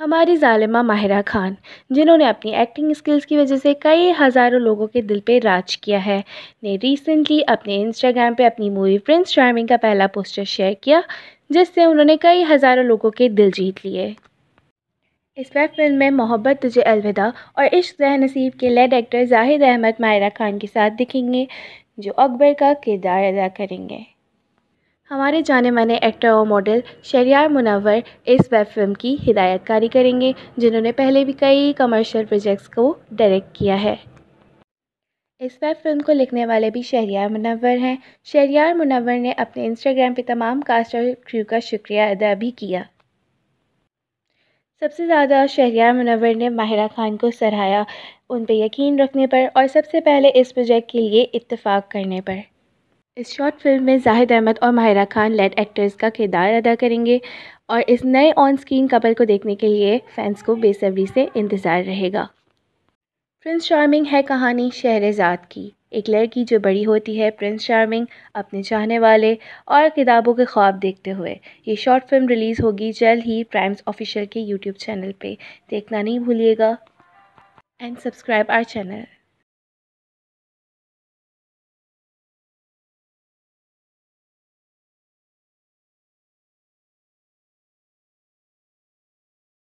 हमारी ालिमा माहिरा खान जिन्होंने अपनी एक्टिंग स्किल्स की वजह से कई हज़ारों लोगों के दिल पे राज किया है ने रिसेंटली अपने इंस्टाग्राम पे अपनी मूवी प्रिंस चार्मिंग का पहला पोस्टर शेयर किया जिससे उन्होंने कई हज़ारों लोगों के दिल जीत लिए इस वेब फिल्म में मोहब्बत तुझे अलविदा और इश्क जह नसीब के लेड एक्टर जाहिद अहमद माहिरा खान के साथ दिखेंगे जो अकबर का किरदार अदा करेंगे हमारे जाने माने एक्टर और मॉडल शरियार मुनवर इस वेब फिल्म की हिदायतकारी करेंगे जिन्होंने पहले भी कई कमर्शियल प्रोजेक्ट्स को डायरेक्ट किया है इस वेब फिल्म को लिखने वाले भी शहरियार मुनवर हैं शहरियार मुनवर ने अपने इंस्टाग्राम पे तमाम कास्ट और क्रू का शुक्रिया अदा भी किया सबसे ज़्यादा शहरियार मुनवर ने माहिरा खान को सराहाया उन पर यकीन रखने पर और सबसे पहले इस प्रोजेक्ट के लिए इत्तेफाक करने पर इस शॉर्ट फिल्म में जाहिद अहमद और माहिरा खान लेड एक्टर्स का किरदार अदा करेंगे और इस नए ऑन स्क्रीन कपल को देखने के लिए फैंस को बेसब्री से इंतज़ार रहेगा प्रिंस चार्मिंग है कहानी शहरजाद की एक लड़की जो बड़ी होती है प्रिंस चार्मिंग अपने चाहने वाले और किताबों के ख्वाब देखते हुए ये शॉर्ट फिल्म रिलीज़ होगी जल्द ही प्राइम्स ऑफिशियल के यूट्यूब चैनल पे देखना नहीं भूलिएगा एंड सब्सक्राइब आर चैनल